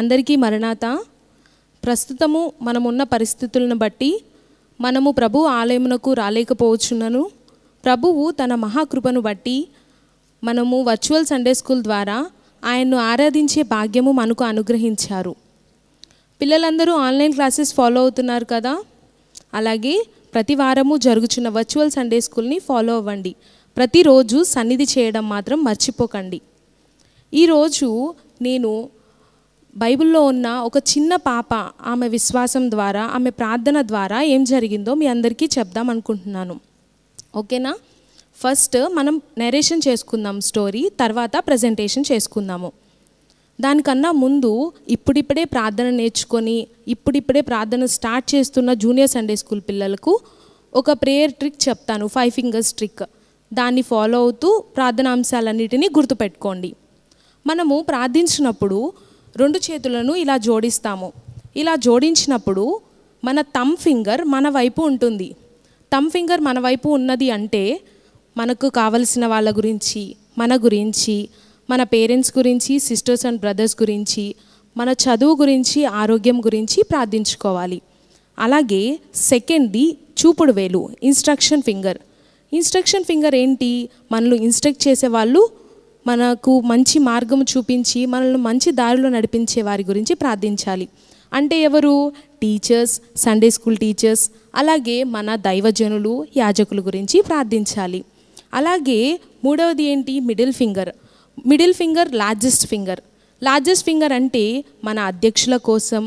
అందరికీ మరణాత ప్రస్తుతము మనమున్న పరిస్థితులను బట్టి మనము ప్రభు ఆలయమునకు రాలేకపోవచ్చున్నను ప్రభువు తన మహాకృపను బట్టి మనము వర్చువల్ సండే స్కూల్ ద్వారా ఆయన్ను ఆరాధించే భాగ్యము మనకు అనుగ్రహించారు పిల్లలందరూ ఆన్లైన్ క్లాసెస్ ఫాలో అవుతున్నారు కదా అలాగే ప్రతి వారము జరుగుచున్న వర్చువల్ సండే స్కూల్ని ఫాలో అవ్వండి ప్రతిరోజు సన్నిధి చేయడం మాత్రం మర్చిపోకండి ఈరోజు నేను బైబిల్లో ఉన్న ఒక చిన్న పాప ఆమె విశ్వాసం ద్వారా ఆమె ప్రార్థన ద్వారా ఏం జరిగిందో మీ అందరికీ చెప్దాం అనుకుంటున్నాను ఓకేనా ఫస్ట్ మనం నెరేషన్ చేసుకుందాం స్టోరీ తర్వాత ప్రజెంటేషన్ చేసుకుందాము దానికన్నా ముందు ఇప్పుడిప్పుడే ప్రార్థన నేర్చుకొని ఇప్పుడిప్పుడే ప్రార్థన స్టార్ట్ చేస్తున్న జూనియర్ సండే స్కూల్ పిల్లలకు ఒక ప్రేయర్ ట్రిక్ చెప్తాను ఫైవ్ ఫింగర్స్ ట్రిక్ దాన్ని ఫాలో అవుతూ ప్రార్థనాంశాలన్నిటినీ గుర్తుపెట్టుకోండి మనము ప్రార్థించినప్పుడు రెండు చేతులను ఇలా జోడిస్తాము ఇలా జోడించినప్పుడు మన తమ్ ఫింగర్ మన వైపు ఉంటుంది తమ్ ఫింగర్ మన వైపు ఉన్నది అంటే మనకు కావలసిన వాళ్ళ గురించి మన గురించి మన పేరెంట్స్ గురించి సిస్టర్స్ అండ్ బ్రదర్స్ గురించి మన చదువు గురించి ఆరోగ్యం గురించి ప్రార్థించుకోవాలి అలాగే సెకండ్ది చూపుడు వేలు ఇన్స్ట్రక్షన్ ఫింగర్ ఇన్స్ట్రక్షన్ ఫింగర్ ఏంటి మనల్ని ఇన్స్ట్రక్ట్ చేసే వాళ్ళు మనకు మంచి మార్గం చూపించి మనల్ని మంచి దారిలో నడిపించే వారి గురించి ప్రార్థించాలి అంటే ఎవరు టీచర్స్ సండే స్కూల్ టీచర్స్ అలాగే మన దైవజనులు యాజకుల గురించి ప్రార్థించాలి అలాగే మూడవది ఏంటి middle finger middle finger largest finger largest finger అంటే మన అధ్యక్షుల కోసం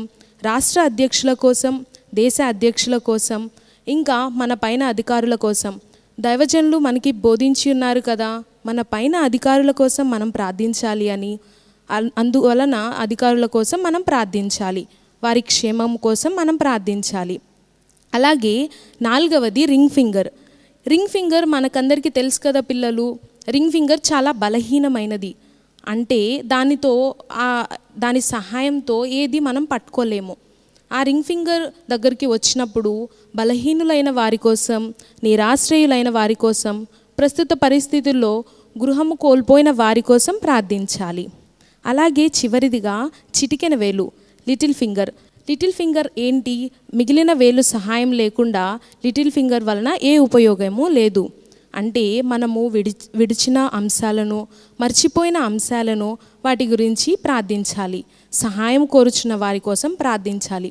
రాష్ట్ర అధ్యక్షుల కోసం దేశ అధ్యక్షుల కోసం ఇంకా మన పైన అధికారుల కోసం దైవజనులు మనకి బోధించి ఉన్నారు కదా మన పైన అధికారుల కోసం మనం ప్రార్థించాలి అని అందువలన అధికారుల కోసం మనం ప్రార్థించాలి వారి క్షేమం కోసం మనం ప్రార్థించాలి అలాగే నాలుగవది రింగ్ ఫింగర్ రింగ్ ఫింగర్ మనకందరికీ తెలుసు కదా పిల్లలు రింగ్ ఫింగర్ చాలా బలహీనమైనది అంటే దానితో దాని సహాయంతో ఏది మనం పట్టుకోలేము ఆ రింగ్ ఫింగర్ దగ్గరికి వచ్చినప్పుడు బలహీనులైన వారి కోసం నిరాశ్రయులైన వారి కోసం ప్రస్తుత పరిస్థితుల్లో గృహము కోల్పోయిన వారి కోసం ప్రార్థించాలి అలాగే చివరిదిగా చిటికెన వేలు లిటిల్ ఫింగర్ లిటిల్ ఫింగర్ ఏంటి మిగిలిన వేలు సహాయం లేకుండా లిటిల్ ఫింగర్ వలన ఏ ఉపయోగము లేదు అంటే మనము విడి విడిచిన అంశాలను మర్చిపోయిన అంశాలను వాటి గురించి ప్రార్థించాలి సహాయం కోరుచున్న వారి కోసం ప్రార్థించాలి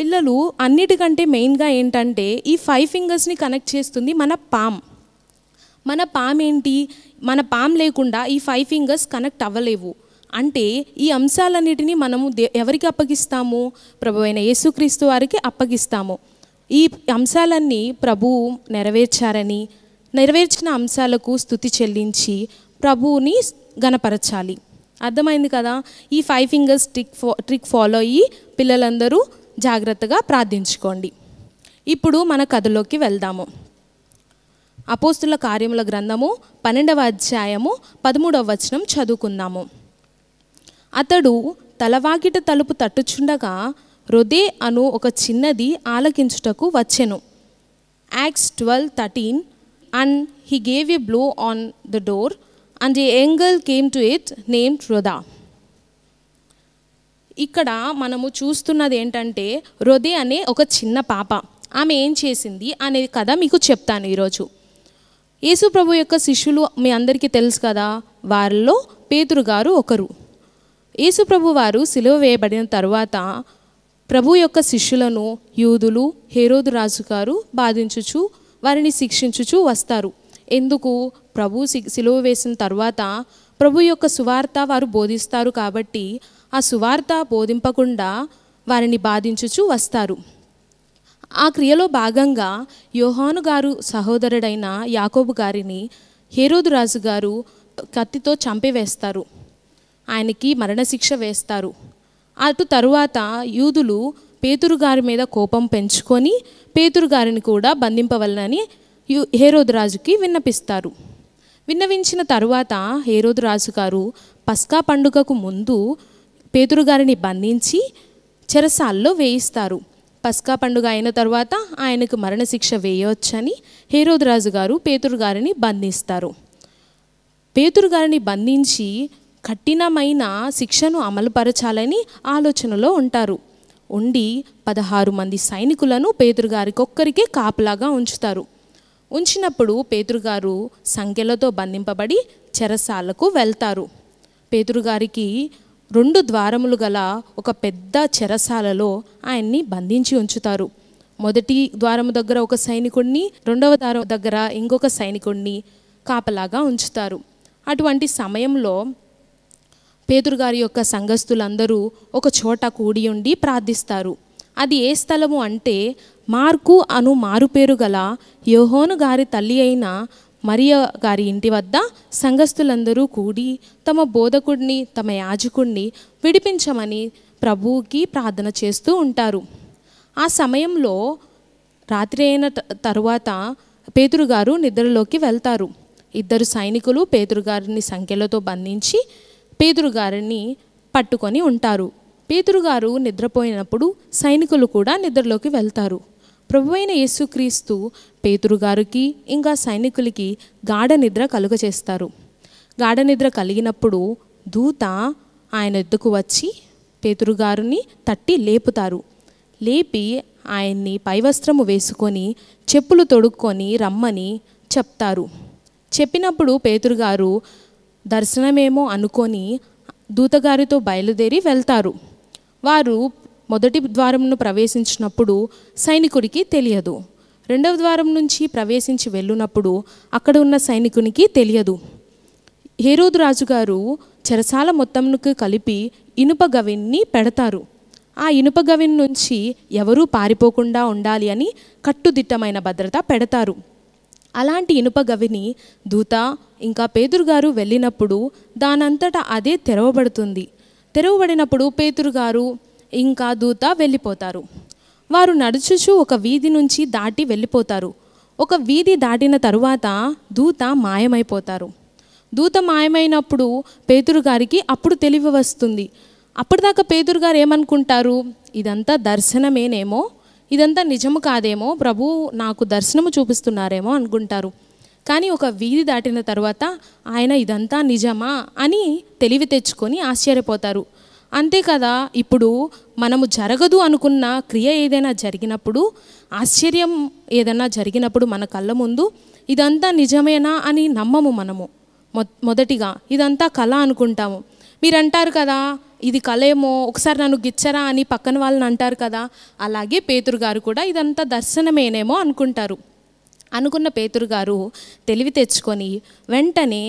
పిల్లలు అన్నిటికంటే మెయిన్గా ఏంటంటే ఈ ఫైవ్ ఫింగర్స్ని కనెక్ట్ చేస్తుంది మన పామ్ మన పామ్ ఏంటి మన పామ్ లేకుండా ఈ ఫైవ్ ఫింగర్స్ కనెక్ట్ అవ్వలేవు అంటే ఈ అంశాలన్నిటినీ మనము దే ఎవరికి అప్పగిస్తాము ప్రభు అయిన యేసుక్రీస్తు వారికి అప్పగిస్తాము ఈ అంశాలన్నీ ప్రభు నెరవేర్చారని నెరవేర్చిన అంశాలకు స్థుతి చెల్లించి ప్రభువుని గనపరచాలి అర్థమైంది కదా ఈ ఫైవ్ ఫింగర్స్ ట్రిక్ ఫో ట్రిక్ ఫాలో అయ్యి పిల్లలందరూ జాగ్రత్తగా ప్రార్థించుకోండి ఇప్పుడు మన కథలోకి వెళ్దాము అపోస్తుల కార్యముల గ్రంథము పన్నెండవ అధ్యాయము పదమూడవ వచనం చదువుకుందాము అతడు తలవాకిట తలుపు తట్టుచుండగా రొదే అను ఒక చిన్నది ఆలకించుటకు వచ్చెను acts twelve thirteen and he gave a blow on the door and a angel came to it name Rhoda ఇక్కడ మనము చూస్తున్నది ఏంటంటే రొదే అనే ఒక చిన్న పాప ఆమె ఏం చేసింది అనే కథ మీకు చెప్తాను ఈరోజు యేసు ప్రభు యొక్క శిష్యులు మీ అందరికీ తెలుసు కదా వారిలో పేతురు గారు ఒకరు యేసు ప్రభు వారు సిలువ వేయబడిన తర్వాత ప్రభు యొక్క శిష్యులను యూదులు హేరోదు రాజు గారు బాధించుచు వారిని శిక్షించుచు వస్తారు ఎందుకు ప్రభు సిలువ వేసిన తర్వాత ప్రభు యొక్క సువార్త వారు బోధిస్తారు కాబట్టి ఆ సువార్త బోధింపకుండా వారిని బాధించుచు వస్తారు ఆ క్రియలో భాగంగా యోహాను గారు సహోదరుడైన యాకోబు గారిని హేరోదు రాజు గారు కత్తితో చంపివేస్తారు ఆయనకి మరణశిక్ష వేస్తారు అటు తరువాత యూదులు పేతురు గారి మీద కోపం పెంచుకొని పేతురు గారిని కూడా బంధింపవలనని యు హేరోదు రాజుకి విన్నపిస్తారు విన్నవించిన తరువాత హేరోదు రాజు గారు పస్కా పండుగకు ముందు పేతురు గారిని బంధించి చెరసాల్లో వేయిస్తారు పస్కా పండుగ అయిన తర్వాత ఆయనకు మరణశిక్ష వేయవచ్చని హేరోద్రాజు గారు పేతురు గారిని బంధిస్తారు పేతురు గారిని బంధించి కఠినమైన శిక్షను అమలుపరచాలని ఆలోచనలో ఉంటారు ఉండి పదహారు మంది సైనికులను పేతురు గారికి ఒక్కరికే కాపులాగా ఉంచుతారు ఉంచినప్పుడు పేతురుగారు సంఖ్యలతో బంధింపబడి చెరసాలకు వెళ్తారు పేతురుగారికి రెండు ద్వారములు గల ఒక పెద్ద చెరసాలలో ఆయన్ని బంధించి ఉంచుతారు మొదటి ద్వారము దగ్గర ఒక సైనికుడిని రెండవ ద్వారం దగ్గర ఇంకొక సైనికుడిని కాపలాగా ఉంచుతారు అటువంటి సమయంలో పేతురు గారి యొక్క సంఘస్థులందరూ ఒక చోట కూడి ఉండి ప్రార్థిస్తారు అది ఏ స్థలము అంటే మార్కు అను మారుపేరు గల యోహోను గారి తల్లి అయిన మరియ గారి ఇంటి వద్ద సంఘస్థులందరూ కూడి తమ బోధకుడిని తమ యాజకుడిని విడిపించమని ప్రభువుకి ప్రార్థన చేస్తూ ఉంటారు ఆ సమయంలో రాత్రి అయిన తరువాత పేతురుగారు నిద్రలోకి వెళ్తారు ఇద్దరు సైనికులు పేతురుగారిని సంఖ్యలతో బంధించి పేతురుగారిని పట్టుకొని ఉంటారు పేతురుగారు నిద్రపోయినప్పుడు సైనికులు కూడా నిద్రలోకి వెళ్తారు ప్రభు అయిన యేసుక్రీస్తు పేతురు గారికి ఇంకా సైనికులకి గాఢ నిద్ర కలుగచేస్తారు గాఢ నిద్ర కలిగినప్పుడు దూత ఆయన ఎద్దుకు వచ్చి పేతురు గారిని తట్టి లేపుతారు లేపి ఆయన్ని పైవస్త్రము వేసుకొని చెప్పులు తొడుక్కొని రమ్మని చెప్తారు చెప్పినప్పుడు పేతురు గారు దర్శనమేమో అనుకొని దూతగారితో బయలుదేరి వెళ్తారు వారు మొదటి ద్వారంను ప్రవేశించినప్పుడు సైనికుడికి తెలియదు రెండవ ద్వారం నుంచి ప్రవేశించి వెళ్ళినప్పుడు అక్కడ ఉన్న సైనికునికి తెలియదు హేరోదు రాజుగారు చెరసాల మొత్తంకు కలిపి ఇనుప గవిన్ని పెడతారు ఆ ఇనుప గవిన్ నుంచి ఎవరూ పారిపోకుండా ఉండాలి అని కట్టుదిట్టమైన భద్రత పెడతారు అలాంటి ఇనుప గవిని దూత ఇంకా పేదురుగారు వెళ్ళినప్పుడు దానంతటా అదే తెరవబడుతుంది తెరవబడినప్పుడు పేతురుగారు ఇంకా దూత వెళ్ళిపోతారు వారు నడుచుచు ఒక వీధి నుంచి దాటి వెళ్ళిపోతారు ఒక వీధి దాటిన తరువాత దూత మాయమైపోతారు దూత మాయమైనప్పుడు పేతురు గారికి అప్పుడు తెలివి వస్తుంది అప్పటిదాకా పేతురు గారు ఏమనుకుంటారు ఇదంతా దర్శనమేనేమో ఇదంతా నిజము కాదేమో ప్రభు నాకు దర్శనము చూపిస్తున్నారేమో అనుకుంటారు కానీ ఒక వీధి దాటిన తర్వాత ఆయన ఇదంతా నిజమా అని తెలివి తెచ్చుకొని ఆశ్చర్యపోతారు అంతే కదా ఇప్పుడు మనము జరగదు అనుకున్న క్రియ ఏదైనా జరిగినప్పుడు ఆశ్చర్యం ఏదైనా జరిగినప్పుడు మన కళ్ళ ముందు ఇదంతా నిజమేనా అని నమ్మము మనము మొదటిగా ఇదంతా కళ అనుకుంటాము మీరు అంటారు కదా ఇది కలేమో ఒకసారి నన్ను గిచ్చరా అని పక్కన వాళ్ళని అంటారు కదా అలాగే పేతురు గారు కూడా ఇదంతా దర్శనమేనేమో అనుకుంటారు అనుకున్న పేతురు గారు తెలివి తెచ్చుకొని వెంటనే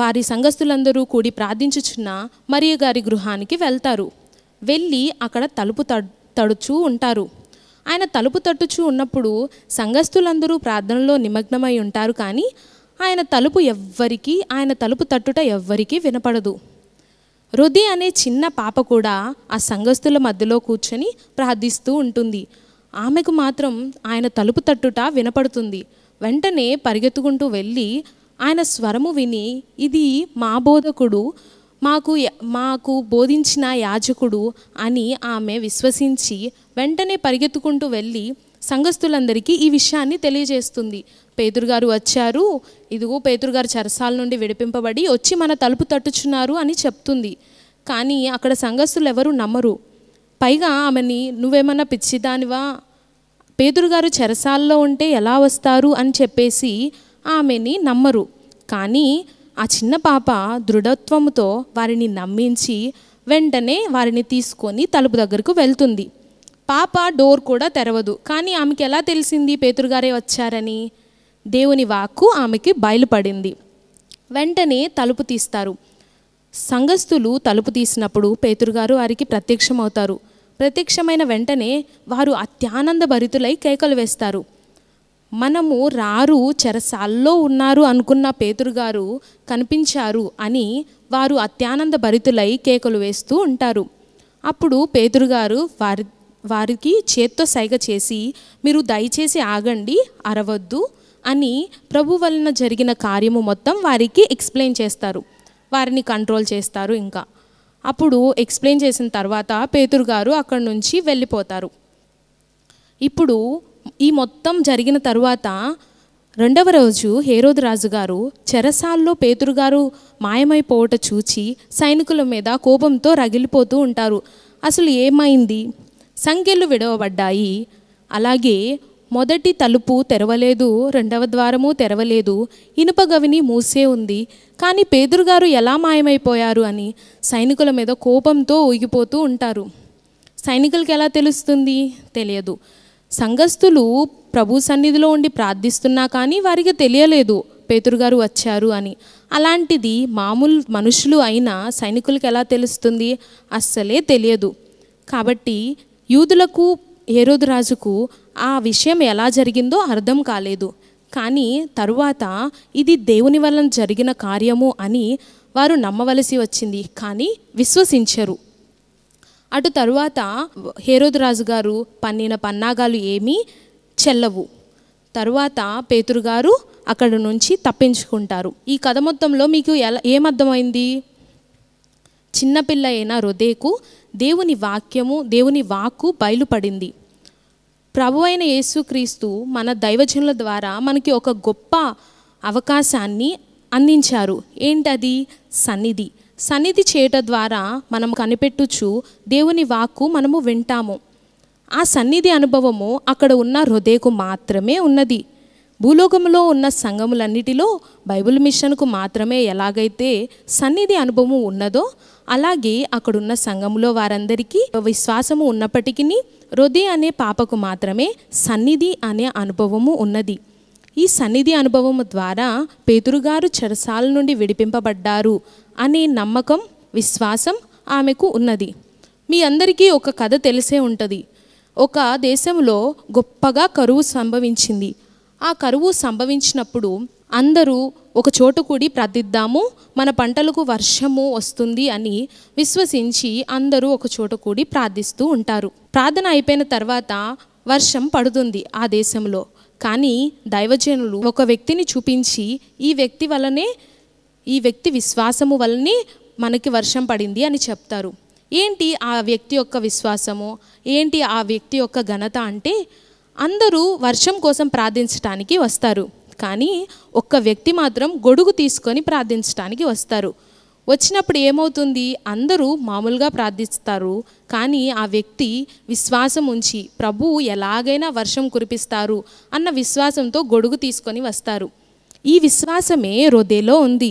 వారి సంఘస్థులందరూ కూడి ప్రార్థించుచున్న మరియు గారి గృహానికి వెళ్తారు వెళ్ళి అక్కడ తలుపు తడుచూ ఉంటారు ఆయన తలుపు తట్టుచూ ఉన్నప్పుడు సంఘస్థులందరూ ప్రార్థనలో నిమగ్నమై ఉంటారు కానీ ఆయన తలుపు ఎవ్వరికీ ఆయన తలుపు తట్టుట ఎవ్వరికీ వినపడదు హృది అనే చిన్న పాప కూడా ఆ సంఘస్థుల మధ్యలో కూర్చొని ప్రార్థిస్తూ ఉంటుంది ఆమెకు మాత్రం ఆయన తలుపు తట్టుట వినపడుతుంది వెంటనే పరిగెత్తుకుంటూ వెళ్ళి ఆయన స్వరము విని ఇది మా బోధకుడు మాకు మాకు బోధించిన యాజకుడు అని ఆమె విశ్వసించి వెంటనే పరిగెత్తుకుంటూ వెళ్ళి సంఘస్థులందరికీ ఈ విషయాన్ని తెలియజేస్తుంది పేతురుగారు వచ్చారు ఇదిగో గారు చరసాల నుండి విడిపింపబడి వచ్చి మన తలుపు తట్టుచున్నారు అని చెప్తుంది కానీ అక్కడ సంఘస్థులు ఎవరు నమ్మరు పైగా ఆమెని నువ్వేమన్నా పిచ్చిదానివా గారు చెరసాల్లో ఉంటే ఎలా వస్తారు అని చెప్పేసి ఆమెని నమ్మరు కానీ ఆ చిన్న పాప దృఢత్వముతో వారిని నమ్మించి వెంటనే వారిని తీసుకొని తలుపు దగ్గరకు వెళ్తుంది పాప డోర్ కూడా తెరవదు కానీ ఆమెకి ఎలా తెలిసింది పేతురుగారే వచ్చారని దేవుని వాక్కు ఆమెకి బయలుపడింది వెంటనే తలుపు తీస్తారు సంఘస్థులు తలుపు తీసినప్పుడు పేతురుగారు వారికి ప్రత్యక్షమవుతారు ప్రత్యక్షమైన వెంటనే వారు అత్యానంద భరితులై కేకలు వేస్తారు మనము రారు చెరసాల్లో ఉన్నారు అనుకున్న పేతురు గారు కనిపించారు అని వారు అత్యానంద భరితులై కేకలు వేస్తూ ఉంటారు అప్పుడు పేతురు గారు వారి వారికి చేత్తో సైగ చేసి మీరు దయచేసి ఆగండి అరవద్దు అని ప్రభు వలన జరిగిన కార్యము మొత్తం వారికి ఎక్స్ప్లెయిన్ చేస్తారు వారిని కంట్రోల్ చేస్తారు ఇంకా అప్పుడు ఎక్స్ప్లెయిన్ చేసిన తర్వాత పేతురు గారు అక్కడి నుంచి వెళ్ళిపోతారు ఇప్పుడు ఈ మొత్తం జరిగిన తరువాత రెండవ రోజు హేరోదు రాజుగారు చెరసాల్లో పేతురుగారు మాయమైపోవట చూచి సైనికుల మీద కోపంతో రగిలిపోతూ ఉంటారు అసలు ఏమైంది సంఖ్యలు విడవబడ్డాయి అలాగే మొదటి తలుపు తెరవలేదు రెండవ ద్వారము తెరవలేదు ఇనుప గవిని మూసే ఉంది కానీ గారు ఎలా మాయమైపోయారు అని సైనికుల మీద కోపంతో ఊగిపోతూ ఉంటారు సైనికులకి ఎలా తెలుస్తుంది తెలియదు సంఘస్థులు ప్రభు సన్నిధిలో ఉండి ప్రార్థిస్తున్నా కానీ వారికి తెలియలేదు పేతురుగారు వచ్చారు అని అలాంటిది మామూలు మనుషులు అయినా సైనికులకు ఎలా తెలుస్తుంది అస్సలే తెలియదు కాబట్టి యూదులకు ఏరోదు రాజుకు ఆ విషయం ఎలా జరిగిందో అర్థం కాలేదు కానీ తరువాత ఇది దేవుని వలన జరిగిన కార్యము అని వారు నమ్మవలసి వచ్చింది కానీ విశ్వసించరు అటు తరువాత హేరోదురాజు గారు పన్నిన పన్నాగాలు ఏమీ చెల్లవు తరువాత పేతురు గారు అక్కడ నుంచి తప్పించుకుంటారు ఈ కథ మొత్తంలో మీకు ఎలా ఏమర్థమైంది చిన్నపిల్ల అయిన హృదయకు దేవుని వాక్యము దేవుని వాక్కు బయలుపడింది ప్రభు అయిన యేసుక్రీస్తు మన దైవజనుల ద్వారా మనకి ఒక గొప్ప అవకాశాన్ని అందించారు ఏంటది సన్నిధి సన్నిధి చేయట ద్వారా మనం కనిపెట్టుచు దేవుని వాక్కు మనము వింటాము ఆ సన్నిధి అనుభవము అక్కడ ఉన్న హృదయకు మాత్రమే ఉన్నది భూలోకంలో ఉన్న సంఘములన్నిటిలో బైబిల్ మిషన్కు మాత్రమే ఎలాగైతే సన్నిధి అనుభవం ఉన్నదో అలాగే అక్కడున్న సంఘంలో వారందరికీ విశ్వాసము ఉన్నప్పటికీ హృదయ అనే పాపకు మాత్రమే సన్నిధి అనే అనుభవము ఉన్నది ఈ సన్నిధి అనుభవం ద్వారా పేదురుగారు చెరసాల నుండి విడిపింపబడ్డారు అనే నమ్మకం విశ్వాసం ఆమెకు ఉన్నది మీ అందరికీ ఒక కథ తెలిసే ఉంటుంది ఒక దేశంలో గొప్పగా కరువు సంభవించింది ఆ కరువు సంభవించినప్పుడు అందరూ ఒక చోట కూడి ప్రార్థిద్దాము మన పంటలకు వర్షము వస్తుంది అని విశ్వసించి అందరూ ఒక చోట కూడి ప్రార్థిస్తూ ఉంటారు ప్రార్థన అయిపోయిన తర్వాత వర్షం పడుతుంది ఆ దేశంలో కానీ దైవజనులు ఒక వ్యక్తిని చూపించి ఈ వ్యక్తి వలనే ఈ వ్యక్తి విశ్వాసము వలనే మనకి వర్షం పడింది అని చెప్తారు ఏంటి ఆ వ్యక్తి యొక్క విశ్వాసము ఏంటి ఆ వ్యక్తి యొక్క ఘనత అంటే అందరూ వర్షం కోసం ప్రార్థించడానికి వస్తారు కానీ ఒక్క వ్యక్తి మాత్రం గొడుగు తీసుకొని ప్రార్థించడానికి వస్తారు వచ్చినప్పుడు ఏమవుతుంది అందరూ మామూలుగా ప్రార్థిస్తారు కానీ ఆ వ్యక్తి విశ్వాసం ఉంచి ప్రభు ఎలాగైనా వర్షం కురిపిస్తారు అన్న విశ్వాసంతో గొడుగు తీసుకొని వస్తారు ఈ విశ్వాసమే హృదయలో ఉంది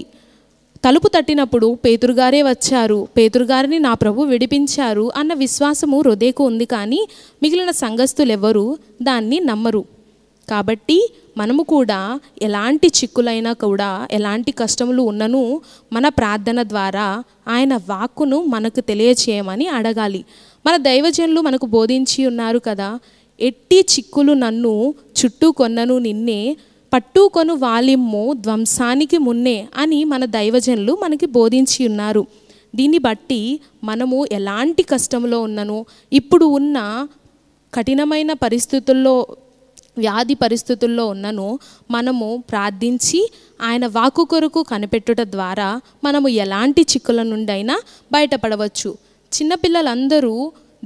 తలుపు తట్టినప్పుడు పేతురుగారే వచ్చారు పేతురుగారిని నా ప్రభు విడిపించారు అన్న విశ్వాసము హృదయకు ఉంది కానీ మిగిలిన సంఘస్థులెవ్వరూ దాన్ని నమ్మరు కాబట్టి మనము కూడా ఎలాంటి చిక్కులైనా కూడా ఎలాంటి కష్టములు ఉన్నను మన ప్రార్థన ద్వారా ఆయన వాక్కును మనకు తెలియచేయమని అడగాలి మన దైవజనులు మనకు బోధించి ఉన్నారు కదా ఎట్టి చిక్కులు నన్ను చుట్టూ కొన్నను నిన్నే పట్టుకొను వాలిమ్ము ధ్వంసానికి మున్నే అని మన దైవజనులు మనకి బోధించి ఉన్నారు దీన్ని బట్టి మనము ఎలాంటి కష్టంలో ఉన్నను ఇప్పుడు ఉన్న కఠినమైన పరిస్థితుల్లో వ్యాధి పరిస్థితుల్లో ఉన్నను మనము ప్రార్థించి ఆయన వాకు కొరకు కనిపెట్టుట ద్వారా మనము ఎలాంటి చిక్కుల నుండి అయినా బయటపడవచ్చు చిన్నపిల్లలందరూ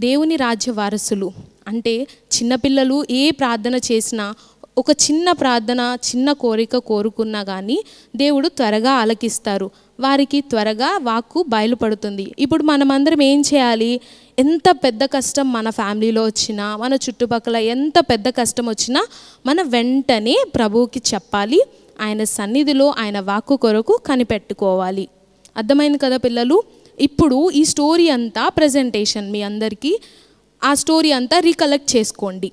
దేవుని రాజ్య వారసులు అంటే చిన్నపిల్లలు ఏ ప్రార్థన చేసినా ఒక చిన్న ప్రార్థన చిన్న కోరిక కోరుకున్నా కానీ దేవుడు త్వరగా ఆలకిస్తారు వారికి త్వరగా వాక్కు బయలుపడుతుంది ఇప్పుడు మనమందరం ఏం చేయాలి ఎంత పెద్ద కష్టం మన ఫ్యామిలీలో వచ్చినా మన చుట్టుపక్కల ఎంత పెద్ద కష్టం వచ్చినా మన వెంటనే ప్రభువుకి చెప్పాలి ఆయన సన్నిధిలో ఆయన వాక్కు కొరకు కనిపెట్టుకోవాలి అర్థమైంది కదా పిల్లలు ఇప్పుడు ఈ స్టోరీ అంతా ప్రజెంటేషన్ మీ అందరికీ ఆ స్టోరీ అంతా రీకలెక్ట్ చేసుకోండి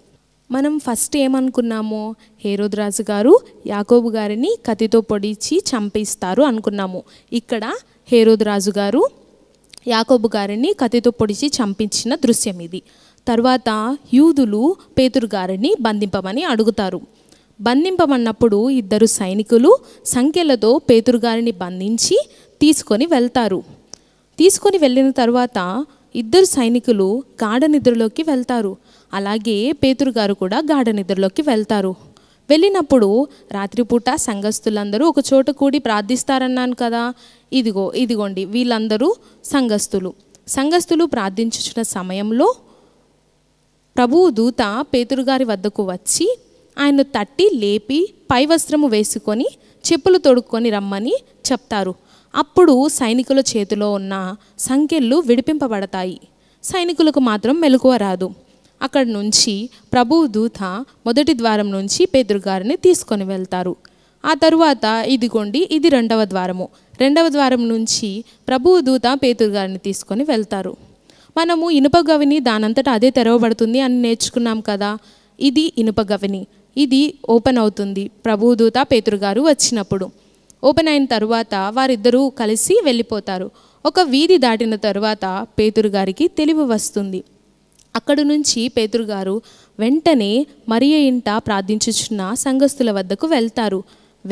మనం ఫస్ట్ ఏమనుకున్నాము హేరోద్రాజు గారు యాకోబు గారిని కతితో పొడిచి చంపిస్తారు అనుకున్నాము ఇక్కడ హేరోద్రాజు గారు యాకోబు గారిని కతితో పొడిచి చంపించిన దృశ్యం ఇది తర్వాత యూదులు పేతురు గారిని బంధింపమని అడుగుతారు బంధింపమన్నప్పుడు ఇద్దరు సైనికులు సంఖ్యలతో పేతురు గారిని బంధించి తీసుకొని వెళ్తారు తీసుకొని వెళ్ళిన తర్వాత ఇద్దరు సైనికులు గాఢ నిద్రలోకి వెళ్తారు అలాగే పేతురు గారు కూడా గాఢ నిద్రలోకి వెళ్తారు వెళ్ళినప్పుడు రాత్రిపూట సంఘస్థులందరూ ఒక చోట కూడి ప్రార్థిస్తారన్నాను కదా ఇదిగో ఇదిగోండి వీళ్ళందరూ సంఘస్థులు సంఘస్థులు ప్రార్థించుచున్న సమయంలో ప్రభువు దూత పేతురుగారి వద్దకు వచ్చి ఆయన తట్టి లేపి పై వస్త్రము వేసుకొని చెప్పులు తొడుక్కొని రమ్మని చెప్తారు అప్పుడు సైనికుల చేతిలో ఉన్న సంఖ్యలు విడిపింపబడతాయి సైనికులకు మాత్రం మెలకువ రాదు అక్కడి నుంచి ప్రభువు దూత మొదటి ద్వారం నుంచి పేదరుగారిని తీసుకొని వెళ్తారు ఆ తరువాత ఇదిగోండి ఇది రెండవ ద్వారము రెండవ ద్వారం నుంచి ప్రభువు దూత గారిని తీసుకొని వెళ్తారు మనము ఇనుప గవిని దానంతటా అదే తెరవబడుతుంది అని నేర్చుకున్నాం కదా ఇది ఇనుప గవిని ఇది ఓపెన్ అవుతుంది ప్రభు దూత పేతురుగారు వచ్చినప్పుడు ఓపెన్ అయిన తరువాత వారిద్దరూ కలిసి వెళ్ళిపోతారు ఒక వీధి దాటిన తరువాత పేతురు గారికి తెలివి వస్తుంది అక్కడి నుంచి పేతురుగారు వెంటనే మరియ ఇంట ప్రార్థించుచున్న సంఘస్థుల వద్దకు వెళ్తారు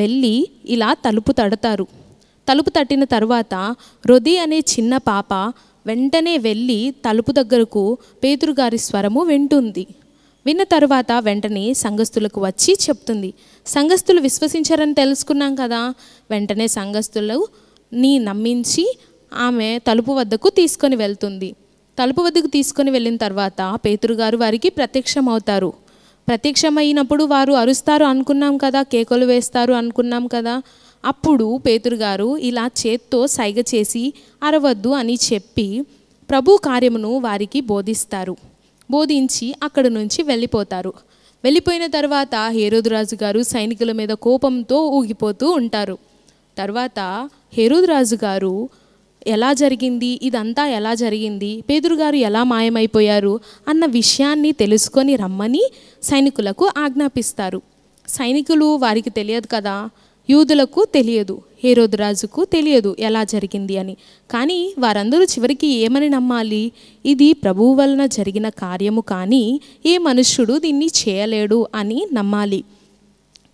వెళ్ళి ఇలా తలుపు తడతారు తలుపు తట్టిన తర్వాత హృది అనే చిన్న పాప వెంటనే వెళ్ళి తలుపు దగ్గరకు పేదరుగారి స్వరము వింటుంది విన్న తర్వాత వెంటనే సంఘస్థులకు వచ్చి చెప్తుంది సంఘస్థులు విశ్వసించారని తెలుసుకున్నాం కదా వెంటనే సంఘస్థులు నీ నమ్మించి ఆమె తలుపు వద్దకు తీసుకొని వెళ్తుంది తలుపు వద్దకు తీసుకొని వెళ్ళిన తర్వాత పేతురుగారు వారికి ప్రత్యక్షమవుతారు ప్రత్యక్షమైనప్పుడు వారు అరుస్తారు అనుకున్నాం కదా కేకలు వేస్తారు అనుకున్నాం కదా అప్పుడు పేతురుగారు ఇలా చేత్తో సైగ చేసి అరవద్దు అని చెప్పి ప్రభు కార్యమును వారికి బోధిస్తారు బోధించి అక్కడ నుంచి వెళ్ళిపోతారు వెళ్ళిపోయిన తర్వాత హేరోదురాజు గారు సైనికుల మీద కోపంతో ఊగిపోతూ ఉంటారు తర్వాత రాజు గారు ఎలా జరిగింది ఇదంతా ఎలా జరిగింది పేదురు గారు ఎలా మాయమైపోయారు అన్న విషయాన్ని తెలుసుకొని రమ్మని సైనికులకు ఆజ్ఞాపిస్తారు సైనికులు వారికి తెలియదు కదా యూదులకు తెలియదు రాజుకు తెలియదు ఎలా జరిగింది అని కానీ వారందరూ చివరికి ఏమని నమ్మాలి ఇది ప్రభువు వలన జరిగిన కార్యము కానీ ఏ మనుష్యుడు దీన్ని చేయలేడు అని నమ్మాలి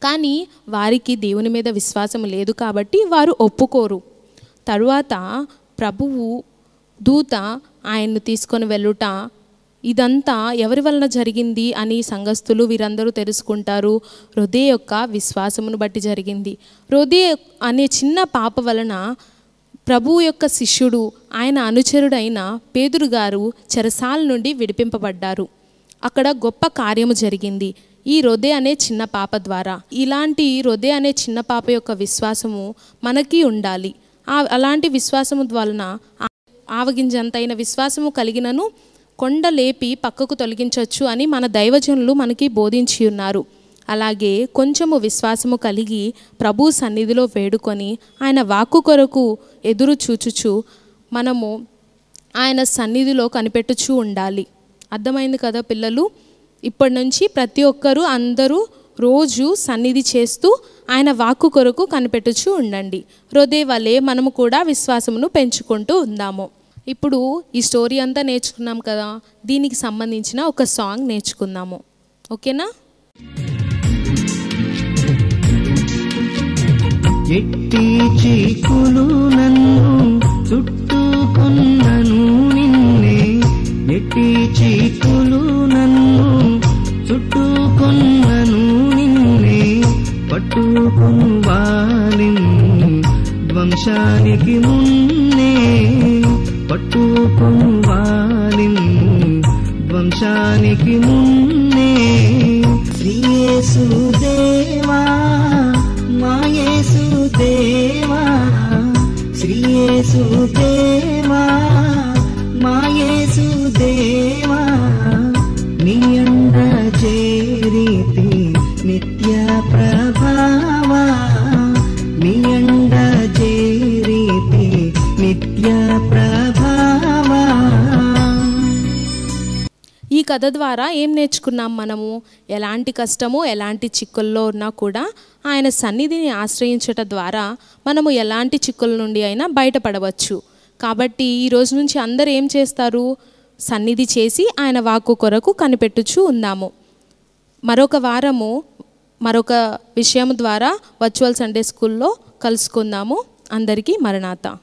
కానీ వారికి దేవుని మీద విశ్వాసం లేదు కాబట్టి వారు ఒప్పుకోరు తరువాత ప్రభువు దూత ఆయన్ను తీసుకొని వెళ్ళుట ఇదంతా ఎవరి వలన జరిగింది అని సంఘస్థులు వీరందరూ తెలుసుకుంటారు హృదయ యొక్క విశ్వాసమును బట్టి జరిగింది హృదయ అనే చిన్న పాప వలన ప్రభువు యొక్క శిష్యుడు ఆయన అనుచరుడైన పేదురు గారు చెరసాల నుండి విడిపింపబడ్డారు అక్కడ గొప్ప కార్యము జరిగింది ఈ హృదయ అనే చిన్న పాప ద్వారా ఇలాంటి హృదయ అనే చిన్న పాప యొక్క విశ్వాసము మనకి ఉండాలి అలాంటి విశ్వాసము వలన ఆవగింజంతైన విశ్వాసము కలిగినను కొండ లేపి పక్కకు తొలగించవచ్చు అని మన దైవజనులు మనకి బోధించి ఉన్నారు అలాగే కొంచెము విశ్వాసము కలిగి ప్రభు సన్నిధిలో వేడుకొని ఆయన వాక్కు కొరకు ఎదురు చూచుచు మనము ఆయన సన్నిధిలో కనిపెట్టుచూ ఉండాలి అర్థమైంది కదా పిల్లలు ఇప్పటి నుంచి ప్రతి ఒక్కరూ అందరూ రోజు సన్నిధి చేస్తూ ఆయన వాక్కు కొరకు కనిపెట్టుచు ఉండండి హృదయ వలె మనము కూడా విశ్వాసమును పెంచుకుంటూ ఉందాము ఇప్పుడు ఈ స్టోరీ అంతా నేర్చుకున్నాం కదా దీనికి సంబంధించిన ఒక సాంగ్ నేర్చుకుందాము ఓకేనా ఎట్టి చీకులు నన్ను నిన్నే ఎట్టి చీకులు నన్ను చదువుకుంవాలి వంశానికి మున్నే పట్టుకోవాలి వంశానికి మున్నే శ్రీయేసు దేవా మాయేసు దేవా శ్రీయేసు దేవా కథ ద్వారా ఏం నేర్చుకున్నాం మనము ఎలాంటి కష్టము ఎలాంటి చిక్కుల్లో ఉన్నా కూడా ఆయన సన్నిధిని ఆశ్రయించట ద్వారా మనము ఎలాంటి చిక్కుల నుండి అయినా బయటపడవచ్చు కాబట్టి ఈ రోజు నుంచి అందరు ఏం చేస్తారు సన్నిధి చేసి ఆయన వాక్కు కొరకు కనిపెట్టుచు ఉందాము మరొక వారము మరొక విషయం ద్వారా వర్చువల్ సండే స్కూల్లో కలుసుకుందాము అందరికీ మరణాత